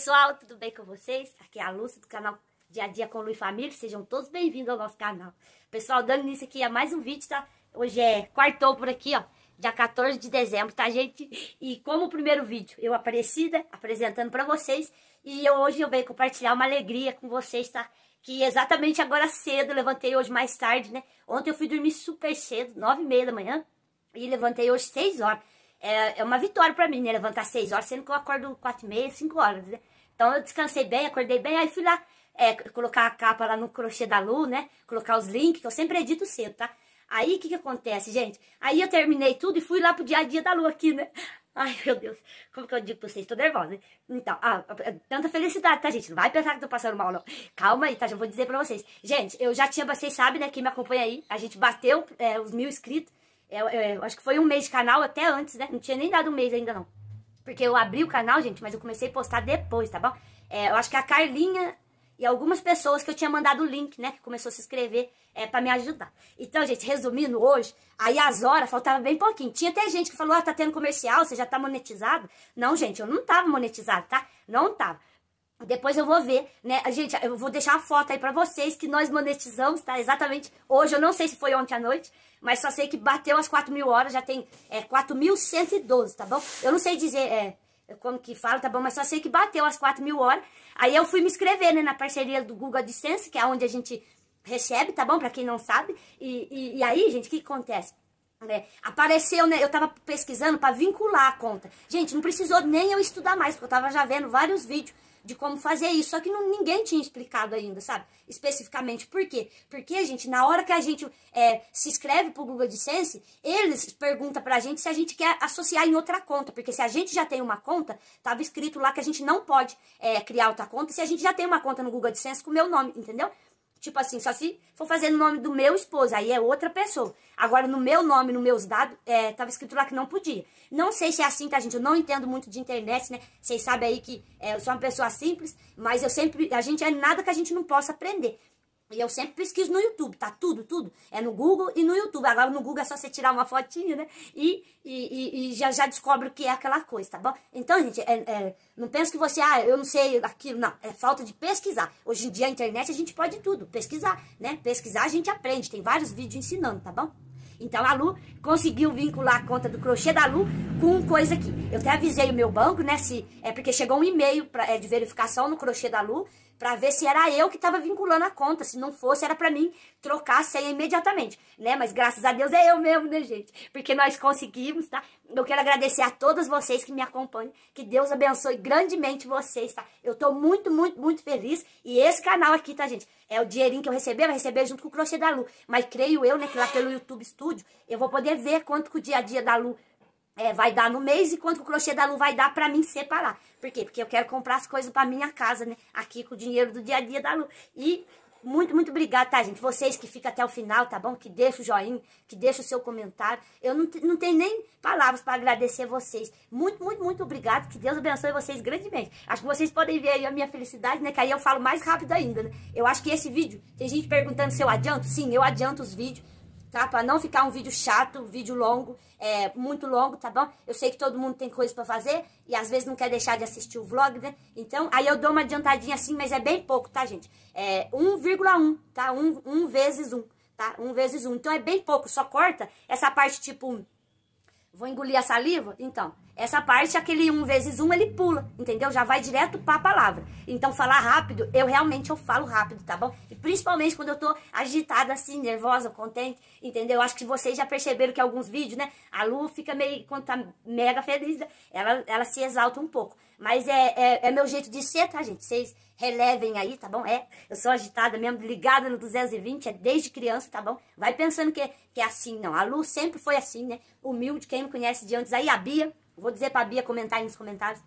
pessoal, tudo bem com vocês? Aqui é a Lúcia do canal Dia a Dia com Lu e Família. Sejam todos bem-vindos ao nosso canal. Pessoal, dando início aqui a mais um vídeo, tá? Hoje é quartou por aqui, ó. Dia 14 de dezembro, tá, gente? E como o primeiro vídeo, eu Aparecida, apresentando pra vocês. E eu, hoje eu venho compartilhar uma alegria com vocês, tá? Que exatamente agora cedo, levantei hoje mais tarde, né? Ontem eu fui dormir super cedo, nove e meia da manhã. E levantei hoje seis horas é, é uma vitória para mim, né? Levantar 6 horas, sendo que eu acordo 4 e meia, 5 horas, né? Então eu descansei bem, acordei bem, aí fui lá é, colocar a capa lá no crochê da Lu, né? Colocar os links, que eu sempre edito cedo, tá? Aí o que, que acontece, gente? Aí eu terminei tudo e fui lá pro dia a dia da Lu aqui, né? Ai, meu Deus, como que eu digo pra vocês? Tô nervosa, né? Então, ah, é, tanta felicidade, tá, gente? Não vai pensar que tô passando mal, não. Calma aí, tá? Já vou dizer pra vocês. Gente, eu já tinha, vocês sabem, né? Quem me acompanha aí, a gente bateu é, os mil inscritos. Eu, é, eu, é, eu, acho que foi um mês de canal, até antes, né? Não tinha nem dado um mês ainda, não. Porque eu abri o canal, gente, mas eu comecei a postar depois, tá bom? É, eu acho que a Carlinha e algumas pessoas que eu tinha mandado o link, né? Que começou a se inscrever é, para me ajudar. Então, gente, resumindo hoje, aí as horas faltava bem pouquinho. Tinha até gente que falou, ah, tá tendo comercial, você já tá monetizado. Não, gente, eu não tava monetizado, tá? Não tava. Depois eu vou ver, né? Gente, eu vou deixar a foto aí pra vocês que nós monetizamos, tá? Exatamente hoje, eu não sei se foi ontem à noite, mas só sei que bateu as 4 mil horas, já tem é, 4.112, tá bom? Eu não sei dizer é, como que fala, tá bom? Mas só sei que bateu as 4 mil horas. Aí eu fui me inscrever, né, na parceria do Google AdSense, que é onde a gente recebe, tá bom? Pra quem não sabe. E, e, e aí, gente, o que, que acontece? É, apareceu, né? Eu tava pesquisando para vincular a conta. Gente, não precisou nem eu estudar mais, porque eu tava já vendo vários vídeos de como fazer isso, só que não, ninguém tinha explicado ainda, sabe? Especificamente por quê? Porque, gente, na hora que a gente é, se inscreve pro Google AdSense, eles perguntam pra gente se a gente quer associar em outra conta, porque se a gente já tem uma conta, tava escrito lá que a gente não pode é, criar outra conta, se a gente já tem uma conta no Google AdSense com o meu nome, entendeu? Tipo assim, só se for fazer no nome do meu esposo, aí é outra pessoa. Agora, no meu nome, nos meus dados, é, tava escrito lá que não podia. Não sei se é assim, tá, gente? Eu não entendo muito de internet, né? Vocês sabem aí que é, eu sou uma pessoa simples, mas eu sempre. A gente é nada que a gente não possa aprender. E eu sempre pesquiso no YouTube, tá tudo, tudo. É no Google e no YouTube. Agora no Google é só você tirar uma fotinha, né? E, e, e já, já descobre o que é aquela coisa, tá bom? Então, gente, é, é, não penso que você, ah, eu não sei aquilo. Não, é falta de pesquisar. Hoje em dia a internet a gente pode tudo, pesquisar, né? Pesquisar a gente aprende, tem vários vídeos ensinando, tá bom? Então a Lu conseguiu vincular a conta do crochê da Lu com coisa aqui. Eu até avisei o meu banco, né? Se, é porque chegou um e-mail é, de verificação no crochê da Lu para ver se era eu que estava vinculando a conta. Se não fosse, era para mim trocar a senha imediatamente, né? Mas graças a Deus é eu mesmo, né, gente? Porque nós conseguimos, tá? Eu quero agradecer a todos vocês que me acompanham. Que Deus abençoe grandemente vocês, tá? Eu tô muito, muito, muito feliz. E esse canal aqui, tá, gente? É o dinheirinho que eu receber, vai receber junto com o crochê da Lu. Mas creio eu, né, que lá pelo YouTube Studio, eu vou poder ver quanto que o dia a dia da Lu é, vai dar no mês e quanto o crochê da Lu vai dar para mim separar. Por quê? Porque eu quero comprar as coisas para minha casa, né? Aqui com o dinheiro do dia a dia da Lu. E muito, muito obrigada, tá, gente? Vocês que ficam até o final, tá bom? Que deixa o joinha, que deixa o seu comentário. Eu não, não tenho nem palavras para agradecer vocês. Muito, muito, muito obrigado. Que Deus abençoe vocês grandemente. Acho que vocês podem ver aí a minha felicidade, né? Que aí eu falo mais rápido ainda, né? Eu acho que esse vídeo, tem gente perguntando se eu adianto. Sim, eu adianto os vídeos tá? Para não ficar um vídeo chato, vídeo longo, é, muito longo, tá bom? Eu sei que todo mundo tem coisa para fazer e às vezes não quer deixar de assistir o vlog, né? Então, aí eu dou uma adiantadinha assim, mas é bem pouco, tá, gente? É 1,1, tá? 1, 1 vezes 1, tá? 1 vezes 1. Então, é bem pouco, só corta essa parte tipo... Vou engolir a saliva? Então, essa parte, aquele um vezes um, ele pula, entendeu? Já vai direto para a palavra. Então, falar rápido, eu realmente eu falo rápido, tá bom? E principalmente quando eu tô agitada assim, nervosa, contente, entendeu? Acho que vocês já perceberam que alguns vídeos, né? A Lu fica meio, quando tá mega feliz, né? ela, ela se exalta um pouco. Mas é, é, é meu jeito de ser, tá, gente? Vocês relevem aí, tá bom? É, eu sou agitada mesmo, ligada no 220, é desde criança, tá bom? Vai pensando que, que é assim, não. A Lu sempre foi assim, né? Humilde, quem me conhece de antes aí, a Bia Vou dizer pra Bia comentar aí nos comentários.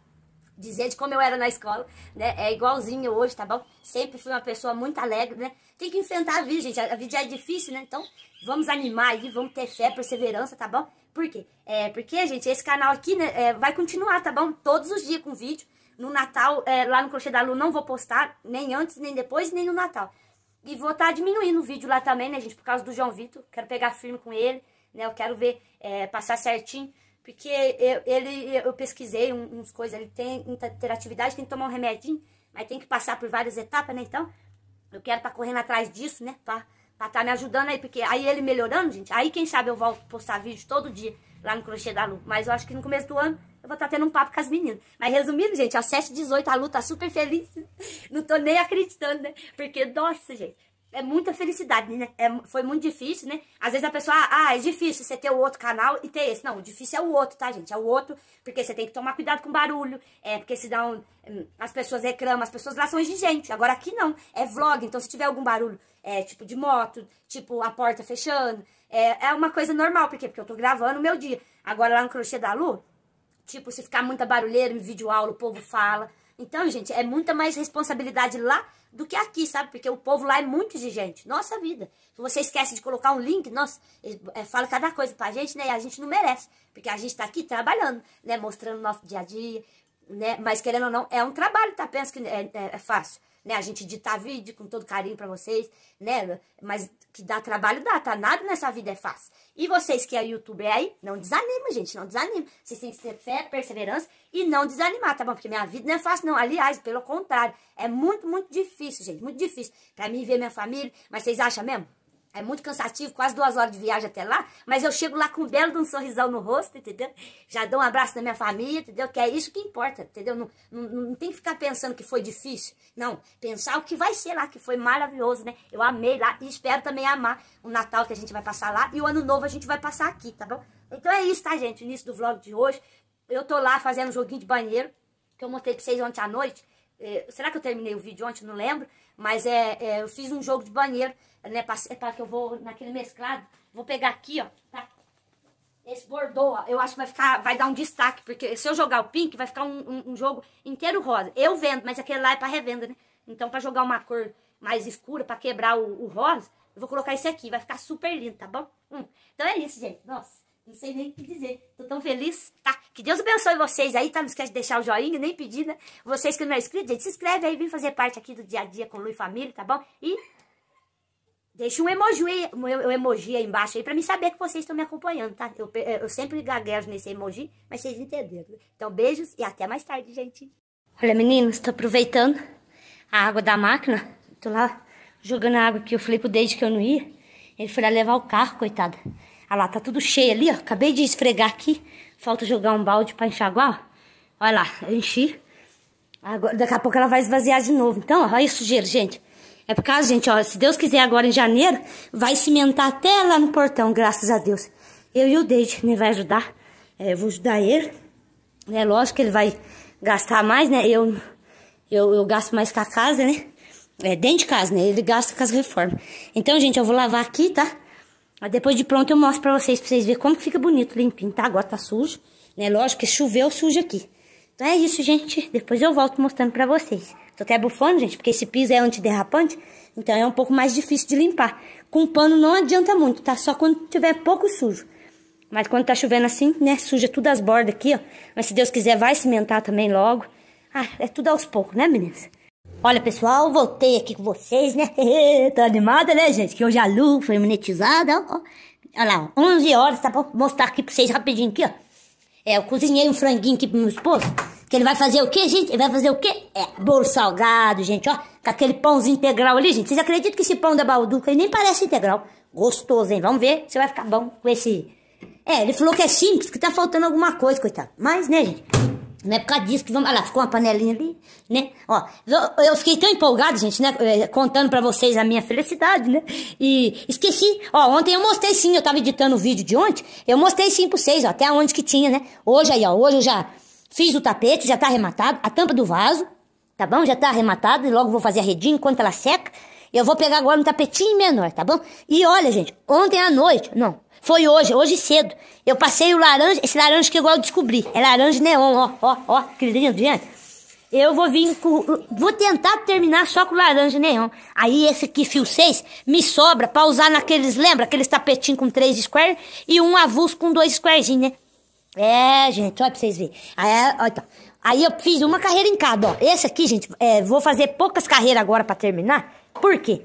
Dizer de como eu era na escola, né? É igualzinho hoje, tá bom? Sempre fui uma pessoa muito alegre, né? Tem que enfrentar a vida, gente. A vida é difícil, né? Então, vamos animar aí, vamos ter fé, perseverança, tá bom? Por quê? É, porque, gente, esse canal aqui né, é, vai continuar, tá bom? Todos os dias com vídeo. No Natal, é, lá no Crochê da Lu, não vou postar, nem antes, nem depois, nem no Natal. E vou estar tá diminuindo o vídeo lá também, né, gente? Por causa do João Vitor. Quero pegar firme com ele, né? Eu quero ver, é, passar certinho. Porque eu, ele, eu pesquisei uns coisas, ele tem interatividade, tem que tomar um remedinho, mas tem que passar por várias etapas, né? Então, eu quero estar tá correndo atrás disso, né? Pra estar tá me ajudando aí, porque aí ele melhorando, gente, aí quem sabe eu volto postar vídeo todo dia lá no Crochê da Lu. Mas eu acho que no começo do ano eu vou estar tá tendo um papo com as meninas. Mas resumindo, gente, às 7h18 a Lu tá super feliz. Não tô nem acreditando, né? Porque, nossa, gente, é muita felicidade, né? É, foi muito difícil, né? Às vezes a pessoa, ah, ah, é difícil você ter o outro canal e ter esse. Não, o difícil é o outro, tá, gente? É o outro, porque você tem que tomar cuidado com barulho, é, porque senão hum, as pessoas reclamam, as pessoas lá são exigentes. Agora aqui não, é vlog, então se tiver algum barulho, é, tipo de moto, tipo a porta fechando, é, é uma coisa normal, por quê? Porque eu tô gravando o meu dia. Agora lá no Crochê da Lu, tipo, se ficar muita barulheira, em vídeo aula, o povo fala. Então, gente, é muita mais responsabilidade lá do que aqui, sabe? Porque o povo lá é muito exigente. Nossa vida. Se você esquece de colocar um link, nossa, é, fala cada coisa pra gente, né? E a gente não merece. Porque a gente tá aqui trabalhando, né? Mostrando o nosso dia a dia, né? Mas querendo ou não, é um trabalho, tá? Pensa que é, é, é fácil né? A gente editar vídeo com todo carinho para vocês, né? Mas que dá trabalho, dá, tá? Nada nessa vida é fácil. E vocês que é youtuber aí, não desanima, gente, não desanima. Vocês têm que ter fé, perseverança e não desanimar, tá bom? Porque minha vida não é fácil, não. Aliás, pelo contrário, é muito, muito difícil, gente, muito difícil para mim ver minha família. Mas vocês acham mesmo? É muito cansativo, quase duas horas de viagem até lá, mas eu chego lá com um belo de um sorrisão no rosto, entendeu? Já dou um abraço na minha família, entendeu? Que é isso que importa, entendeu? Não, não, não, tem que ficar pensando que foi difícil, não. Pensar o que vai ser lá, que foi maravilhoso, né? Eu amei lá e espero também amar o Natal que a gente vai passar lá e o Ano Novo a gente vai passar aqui, tá bom? Então é isso, tá, gente? O início do vlog de hoje. Eu tô lá fazendo um joguinho de banheiro, que eu mostrei pra vocês ontem à noite. É, será que eu terminei o vídeo ontem? Não lembro. Mas é, é eu fiz um jogo de banheiro, né? Pra, é pra, que eu vou naquele mesclado. Vou pegar aqui, ó. Tá? Esse bordô, ó, eu acho que vai ficar, vai dar um destaque, porque se eu jogar o pink, vai ficar um, um, um jogo inteiro rosa. Eu vendo, mas aquele lá é pra revenda, né? Então, pra jogar uma cor mais escura, pra quebrar o, o rosa, eu vou colocar esse aqui, vai ficar super lindo, tá bom? Hum. Então é isso, gente. Nossa, não sei nem o que dizer. Tô tão feliz, tá? Que Deus abençoe vocês aí, tá? Não esquece de deixar o joinha, nem pedir, né? Vocês que não é inscrito, gente, se inscreve aí, vem fazer parte aqui do dia a dia com Lu e Família, tá bom? E Deixa um emoji, um emoji aí embaixo aí pra mim saber que vocês estão me acompanhando, tá? Eu, eu sempre gaguejo nesse emoji, mas vocês entenderam. Né? Então, beijos e até mais tarde, gente. Olha, meninos, tô aproveitando a água da máquina. Tô lá jogando a água que eu falei pro Deide que eu não ia. Ele foi lá levar o carro, coitado. Olha ah lá, tá tudo cheio ali, ó. Acabei de esfregar aqui. Falta jogar um balde pra enxaguar. Olha lá, eu enchi. Agora, daqui a pouco ela vai esvaziar de novo. Então, olha isso, sujeira, gente. É por causa, gente, ó, se Deus quiser agora em janeiro, vai cimentar até lá no portão, graças a Deus. Eu e o Deide me vai ajudar. É, eu vou ajudar ele. É lógico que ele vai gastar mais, né? Eu, eu, eu gasto mais com a casa, né? É dentro de casa, né? Ele gasta com as reformas. Então, gente, eu vou lavar aqui, tá? Mas depois de pronto eu mostro pra vocês, pra vocês verem como que fica bonito, limpinho, tá? Agora tá sujo, né? Lógico que choveu, sujo aqui. Então é isso, gente. Depois eu volto mostrando pra vocês. Tô até bufando, gente, porque esse piso é antiderrapante, então é um pouco mais difícil de limpar. Com pano não adianta muito, tá? Só quando tiver pouco sujo. Mas quando tá chovendo assim, né, suja tudo as bordas aqui, ó. Mas se Deus quiser, vai cimentar também logo. Ah, é tudo aos poucos, né, meninas? Olha, pessoal, voltei aqui com vocês, né? Tô animada, né, gente? Que hoje a Lu foi monetizada, ó. Olha lá, 11 horas, tá bom? mostrar aqui pra vocês rapidinho aqui, ó. É, eu cozinhei um franguinho aqui pro meu esposo. Que ele vai fazer o quê, gente? Ele vai fazer o quê? É, bolo salgado, gente, ó. Com aquele pãozinho integral ali, gente. Vocês acreditam que esse pão da Balduca aí nem parece integral? Gostoso, hein? Vamos ver se vai ficar bom com esse... É, ele falou que é simples, que tá faltando alguma coisa, coitado. Mas, né, gente? Não é por causa disso que vamos. Olha lá, ficou uma panelinha ali, né? Ó, eu, fiquei tão empolgado, gente, né? É, contando para vocês a minha felicidade, né? E esqueci. Ó, ontem eu mostrei sim, eu tava editando o vídeo de ontem. Eu mostrei sim pra vocês, ó, até onde que tinha, né? Hoje aí, ó, hoje eu já fiz o tapete, já tá arrematado, a tampa do vaso, tá bom? Já tá arrematado, e logo vou fazer a redinha enquanto ela seca. Eu vou pegar agora um tapetinho menor, tá bom? E olha, gente, ontem à noite. Não, foi hoje, hoje cedo. Eu passei o laranja, esse laranja que igual eu descobri. É laranja neon, ó, ó, ó, que lindo, gente. Eu vou vir com, vou tentar terminar só com laranja neon. Aí esse aqui, fio 6, me sobra pra usar naqueles, lembra? Aqueles tapetinhos com três square e um avulso com dois squarezinhos, né? É, gente, olha pra vocês verem. Aí, é, olha, então. Aí eu fiz uma carreira em cada, ó. Esse aqui, gente, é, vou fazer poucas carreiras agora para terminar. Por quê?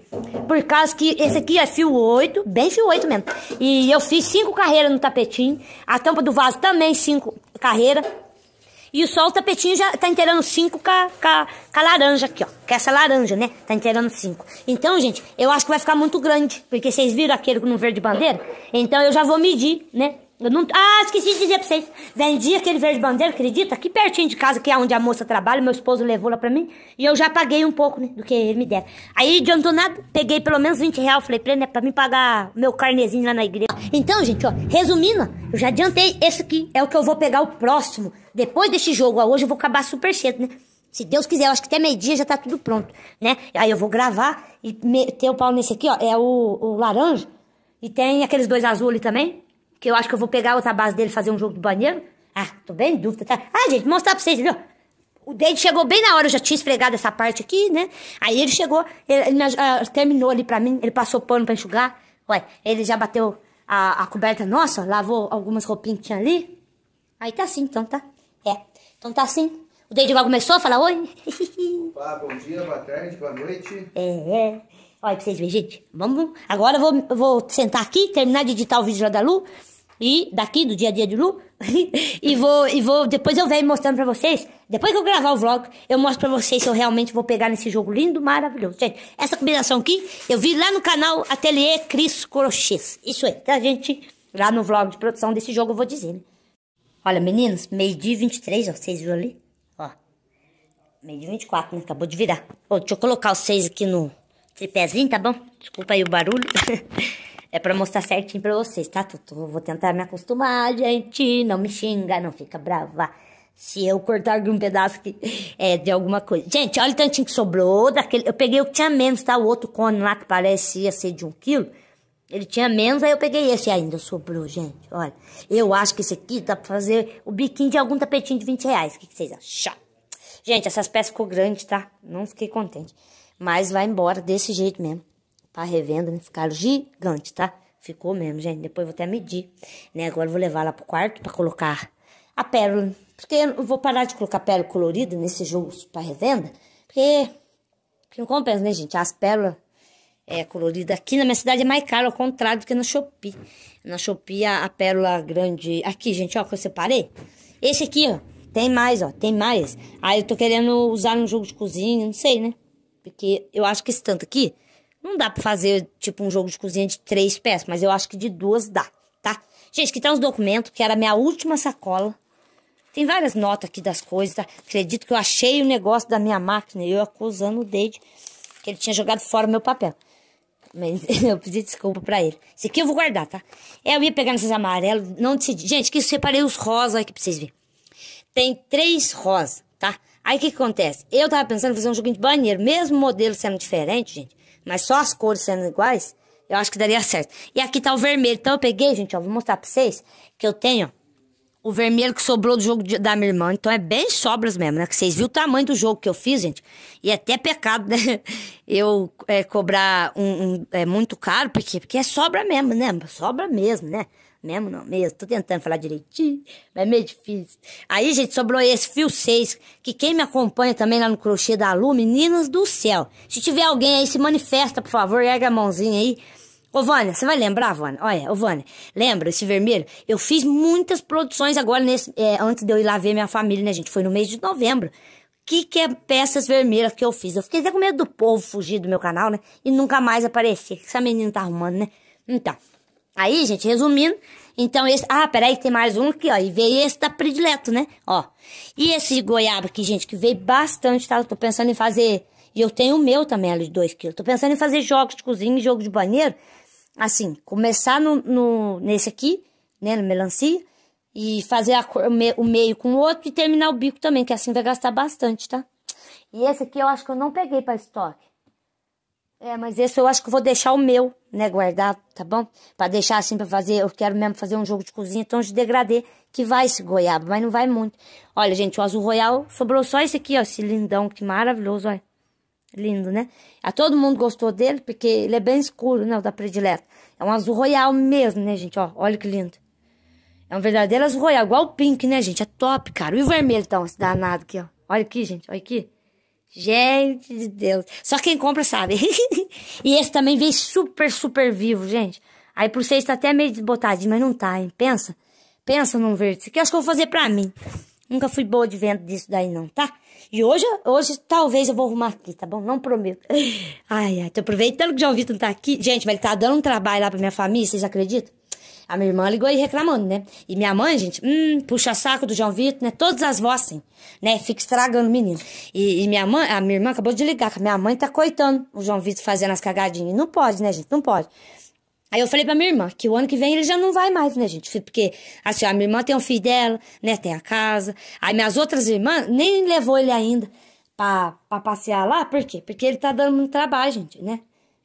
Por causa que esse aqui é fio 8, bem fio 8 mesmo. E eu fiz cinco carreiras no tapetinho. A tampa do vaso também cinco carreiras. E só o tapetinho já tá inteirando cinco com a laranja aqui, ó. Com é essa laranja, né? Tá inteirando cinco. Então, gente, eu acho que vai ficar muito grande. Porque vocês viram aquele no verde bandeira? Então eu já vou medir, né? Eu não. Ah, esqueci de dizer pra vocês. Vendi aquele verde bandeira, acredita? Aqui pertinho de casa, que é onde a moça trabalha, meu esposo levou lá pra mim. E eu já paguei um pouco, né? Do que ele me dera. Aí adiantou nada, peguei pelo menos 20 reais, falei pra ele, né? Pra mim pagar meu carnezinho lá na igreja. Então, gente, ó, resumindo, eu já adiantei. Esse aqui é o que eu vou pegar o próximo. Depois desse jogo, ó, hoje eu vou acabar super cedo, né? Se Deus quiser, eu acho que até meio-dia já tá tudo pronto, né? Aí eu vou gravar e meter o pau nesse aqui, ó. É o, o laranja. E tem aqueles dois azul ali também que eu acho que eu vou pegar outra base dele e fazer um jogo do banheiro. Ah, tô bem em dúvida, tá? Ah, gente, mostrar pra vocês, entendeu? O dente chegou bem na hora, eu já tinha esfregado essa parte aqui, né? Aí ele chegou, ele, ele uh, terminou ali pra mim, ele passou pano pra enxugar. Ué, ele já bateu a, a coberta nossa, lavou algumas roupinhas que tinha ali. Aí tá assim, então tá. É, então tá assim. O Deide já começou a falar oi. Opa, bom dia, boa tarde, boa noite. É, é. Olha pra vocês verem, gente. Vamos. Agora eu vou, vou sentar aqui, terminar de editar o vídeo lá da Lu. E daqui, do dia a dia de Lu. e vou, e vou. Depois eu venho mostrando pra vocês. Depois que eu gravar o vlog, eu mostro pra vocês se eu realmente vou pegar nesse jogo lindo, maravilhoso. Gente, essa combinação aqui, eu vi lá no canal Ateliê Cris Crochês. Isso aí, tá, gente? Lá no vlog de produção desse jogo eu vou dizer, né? Olha, meninos, meio-dia e 23, ó. Vocês viram ali? Ó. Meio-dia e 24, né? Acabou de virar. Ó, deixa eu colocar vocês aqui no tripézinho, tá bom? Desculpa aí o barulho. é pra mostrar certinho pra vocês, tá, Tutu? Vou tentar me acostumar, gente. Não me xinga, não fica brava. Se eu cortar algum pedaço que, é, de alguma coisa. Gente, olha o tantinho que sobrou. Daquele, eu peguei o que tinha menos, tá? O outro cone lá que parecia ser de um quilo. Ele tinha menos, aí eu peguei esse ainda, sobrou, gente. Olha, eu acho que esse aqui dá pra fazer o biquinho de algum tapetinho de 20 reais. O que, que vocês acham? Gente, essas peças ficou grande, tá? Não fiquei contente. Mas vai embora desse jeito mesmo. Pra tá revenda, né? Ficaram gigante, tá? Ficou mesmo, gente. Depois vou até medir, né? Agora vou levar lá pro quarto para colocar a pérola. Porque eu vou parar de colocar pérola colorida nesse jogo para revenda. Porque, porque não compensa, né, gente? As pérolas é, colorida aqui na minha cidade é mais caro, ao contrário do que na Shopee. Na Shopee a, a pérola grande. Aqui, gente, ó, que eu separei. Esse aqui, ó, tem mais, ó, tem mais. Aí ah, eu tô querendo usar no jogo de cozinha, não sei, né? Porque eu acho que esse tanto aqui, não dá pra fazer, tipo, um jogo de cozinha de três peças, mas eu acho que de duas dá, tá? Gente, aqui tá os documentos, que era a minha última sacola. Tem várias notas aqui das coisas, tá? Acredito que eu achei o negócio da minha máquina, eu acusando o Dade que ele tinha jogado fora o meu papel. Mas eu pedi desculpa pra ele. Esse aqui eu vou guardar, tá? É, eu ia pegar nesses amarelos, não decidi. Gente, que eu separei os rosas aqui pra vocês verem. Tem três rosas, tá? Aí o que, que, acontece? Eu tava pensando em fazer um joguinho de banheiro, mesmo modelo sendo diferente, gente, mas só as cores sendo iguais, eu acho que daria certo. E aqui tá o vermelho, então eu peguei, gente, ó, vou mostrar pra vocês que eu tenho o vermelho que sobrou do jogo de, da minha irmã, então é bem sobras mesmo, né? Que vocês viram o tamanho do jogo que eu fiz, gente, e é até pecado, né? Eu é, cobrar um, um, é, muito caro, porque, porque é sobra mesmo, né? Sobra mesmo, né? Né, mesmo não, mesmo. Tô tentando falar direitinho, mas é meio difícil. Aí, gente, sobrou esse fio 6, que quem me acompanha também lá no crochê da Lu, meninas do céu. Se tiver alguém aí, se manifesta, por favor, ergue a mãozinha aí. Ô, Vânia, você vai lembrar, Vânia? Olha, ô, Vânia, lembra esse vermelho? Eu fiz muitas produções agora, nesse, é, antes de eu ir lá ver minha família, né, gente? Foi no mês de novembro que, que é peças vermelhas que eu fiz. Eu fiquei até com medo do povo fugir do meu canal, né? E nunca mais aparecer. Que essa menina tá arrumando, né? Então, Aí, gente, resumindo, então esse... Ah, peraí, tem mais um aqui, ó. E veio esse da predileto, né? Ó. E esse goiaba aqui, gente, que veio bastante, tá? Eu tô pensando em fazer... E eu tenho o meu também, ali de 2 quilos. Tô pensando em fazer jogos de cozinha e jogo de banheiro. Assim, começar no, no, nesse aqui, né, no melancia. E fazer a, o meio com o outro e terminar o bico também, que assim vai gastar bastante, tá? E esse aqui eu acho que eu não peguei para estoque. É, mas esse eu acho que vou deixar o meu, né, guardado, tá bom? Pra deixar assim pra fazer, eu quero mesmo fazer um jogo de cozinha, então de degradê, que vai esse goiaba, mas não vai muito. Olha, gente, o azul royal, sobrou só esse aqui, ó, esse lindão, que maravilhoso, olha. Lindo, né? A todo mundo gostou dele, porque ele é bem escuro, né, o da predileta. É um azul royal mesmo, né, gente, ó, olha que lindo. É um verdadeiro azul royal, igual o pink, né, gente, é top, cara. E o vermelho, então, esse danado aqui, ó. Olha aqui, gente, olha aqui. Gente de Deus. Só quem compra sabe. e esse também veio super, super vivo, gente. Aí por seis tá até meio desbotadinho, mas não tá, hein? Pensa. Pensa num verde. Isso aqui eu acho que eu vou fazer pra mim. Nunca fui boa de venda disso daí, não, tá? E hoje, hoje talvez eu vou arrumar aqui, tá bom? Não prometo. Ai, ai, tô aproveitando que o ouvi Vitor não tá aqui. Gente, mas ele tá dando um trabalho lá pra minha família, vocês acreditam? A minha irmã ligou aí reclamando, né? E minha mãe, gente, hum, puxa saco do João Vitor, né? Todas as vozes assim, né? Fica estragando o menino. E, e, minha mãe, a minha irmã acabou de ligar, que a minha mãe tá coitando o João Vitor fazendo as cagadinhas. Não pode, né, gente? Não pode. Aí eu falei pra minha irmã que o ano que vem ele já não vai mais, né, gente? Porque, assim, a minha irmã tem um filho dela, né? Tem a casa. Aí minhas outras irmãs nem levou ele ainda pra, pra passear lá. Por quê? Porque ele tá dando muito trabalho, gente, né?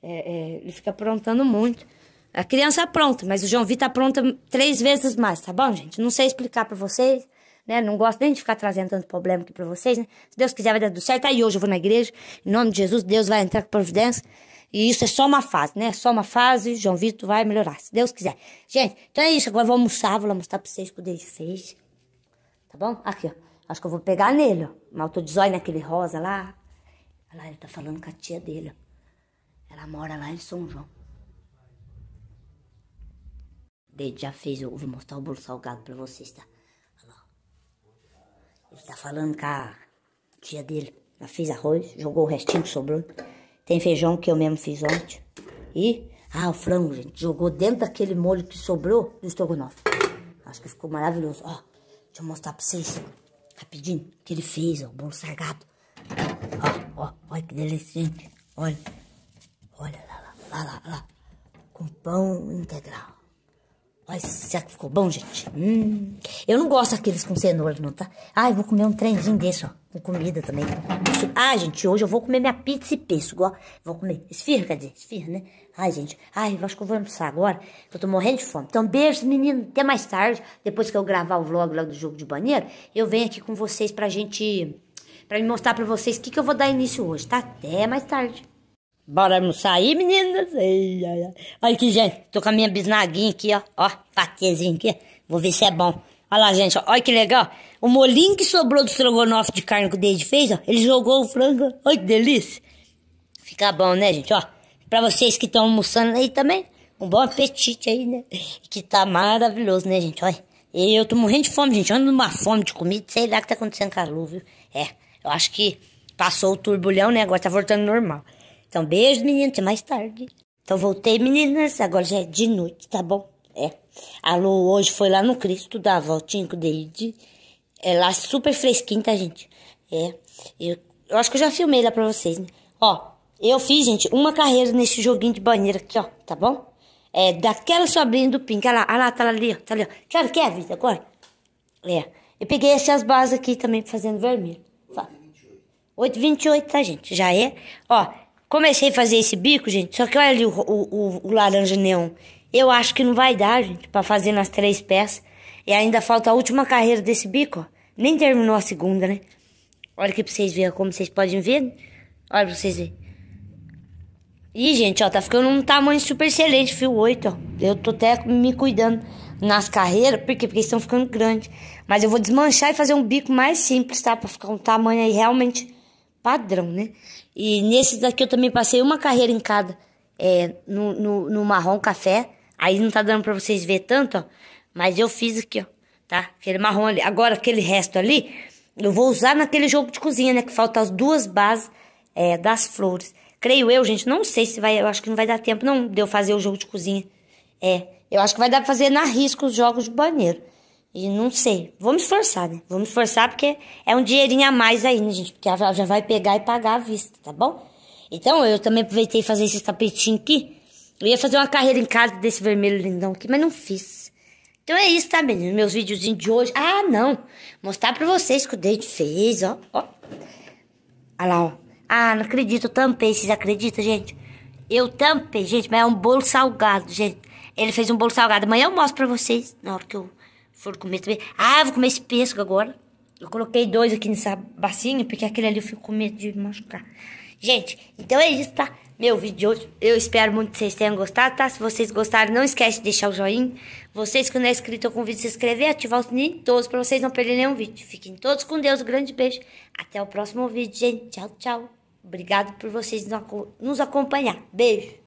É, é, ele fica aprontando muito. A criança é pronta, mas o João Vitor apronta tá três vezes mais, tá bom, gente? Não sei explicar para vocês, né? Não gosto nem de ficar trazendo tanto problema aqui para vocês, né? Se Deus quiser, vai dar tudo certo. Aí hoje eu vou na igreja, em nome de Jesus, Deus vai entrar com providência. E isso é só uma fase, né? Só uma fase, João Vitor vai melhorar, se Deus quiser. Gente, então é isso. Agora eu vou almoçar, vou mostrar pra vocês o que o Deus fez. Tá bom? Aqui, ó. Acho que eu vou pegar nele, ó. Mas tô de zóio naquele rosa lá. Olha lá, ele tá falando com a tia dele, ó. Ela mora lá em São João. Dede já fez. Eu vou mostrar o bolo salgado pra vocês, tá? Olha lá. Ele tá falando com a tia dele. já fez arroz, jogou o restinho que sobrou. Tem feijão que eu mesmo fiz ontem. E, ah, o frango, gente. Jogou dentro daquele molho que sobrou do estrogonofe. Acho que ficou maravilhoso. Ó, deixa eu mostrar pra vocês. Rapidinho. O que ele fez, ó. O bolo salgado. Ó, ó. Olha que delícia, gente. Olha. Olha lá, lá, lá, lá, lá. Com pão integral. Olha, será que ficou bom, gente? Hum, eu não gosto daqueles com cenoura, não, tá? Ah, vou comer um trenzinho desse, ó. Com comida também. Ah, gente, hoje eu vou comer minha pizza e pêssego, ó. Vou comer esfirra, quer dizer, esfirra, né? Ai, gente. Ai, eu acho que eu vou almoçar agora, que eu tô morrendo de fome. Então, beijo, menino. Até mais tarde. Depois que eu gravar o vlog lá do jogo de banheiro, eu venho aqui com vocês pra gente... Pra me mostrar pra vocês o que, que eu vou dar início hoje, tá? Até mais tarde. Bora almoçar aí, meninas? Ei, ai, ai. Olha aqui, gente. Tô com a minha bisnaguinha aqui, ó. Ó, faquezinha aqui. Vou ver se é bom. Olha lá, gente. Ó. Olha que legal. O molinho que sobrou do estrogonofe de carne que o David fez, ó. Ele jogou o frango. Olha que delícia. Fica bom, né, gente? Ó. Pra vocês que estão almoçando aí também, um bom apetite aí, né? Que tá maravilhoso, né, gente? Olha. Eu tô morrendo de fome, gente. Eu ando numa fome de comida. Sei lá o que tá acontecendo com a Lu, viu? É. Eu acho que passou o turbulhão, né? Agora tá voltando normal. Então, beijo, menino, até mais tarde. Então, voltei, meninas, agora já é de noite, tá bom? É. A Lu hoje foi lá no Cristo dar a voltinha com o Deide. É lá super fresquinho, tá, gente? É. Eu, eu acho que eu já filmei lá pra vocês, né? Ó, eu fiz, gente, uma carreira nesse joguinho de banheiro aqui, ó, tá bom? É, daquela sobrinha do Pink. Olha lá, olha lá, tá ali, ó, tá ali, ó. Claro que é, Vitor, agora. É. Eu peguei essas bases aqui também, fazendo vermelho. 8,28, tá, gente? Já é. Ó, Comecei a fazer esse bico, gente, só que olha ali o, o, o, o laranja neon. Eu acho que não vai dar, gente, pra fazer nas três peças. E ainda falta a última carreira desse bico, ó. Nem terminou a segunda, né? Olha aqui pra vocês verem como vocês podem ver. Olha pra vocês verem. E, gente, ó, tá ficando um tamanho super excelente, fio 8, ó. Eu tô até me cuidando nas carreiras, por quê? Porque eles estão ficando grandes. Mas eu vou desmanchar e fazer um bico mais simples, tá? Pra ficar um tamanho aí realmente padrão, né? E nesse daqui eu também passei uma carreira em cada é, no, no, no marrom café. Aí não tá dando pra vocês ver tanto, ó. Mas eu fiz aqui, ó. Tá? Aquele marrom ali. Agora, aquele resto ali, eu vou usar naquele jogo de cozinha, né? Que falta as duas bases é, das flores. Creio eu, gente. Não sei se vai. Eu acho que não vai dar tempo, não, de eu fazer o jogo de cozinha. É. Eu acho que vai dar pra fazer na risca os jogos de banheiro. E não sei. Vamos esforçar, né? Vamos esforçar porque é um dinheirinho a mais aí, né, gente? Porque ela já vai pegar e pagar à vista, tá bom? Então, eu também aproveitei e fazer esse tapetinho aqui. Eu ia fazer uma carreira em casa desse vermelho lindão aqui, mas não fiz. Então é isso, tá, meninos? Meus videozinhos de hoje. Ah, não! Mostrar pra vocês que o Dente fez, ó. Ó. Olha lá, ó. Ah, não acredito, eu tampei. Vocês acreditam, gente? Eu tampei, gente, mas é um bolo salgado, gente. Ele fez um bolo salgado. Amanhã eu mostro pra vocês, na hora que eu foram comer também. Ah, vou comer esse pêssego agora. Eu coloquei dois aqui nessa bacinha, porque aquele ali eu fico com medo de machucar. Gente, então é isso, tá? Meu vídeo de hoje. Eu espero muito que vocês tenham gostado, tá? Se vocês gostaram, não esquece de deixar o joinha. Vocês que não é inscrito, eu convido a se inscrever, ativar o sininho todos pra vocês não perderem nenhum vídeo. Fiquem todos com Deus, um grande beijo. Até o próximo vídeo, gente. Tchau, tchau. Obrigado por vocês nos acompanhar. Beijo.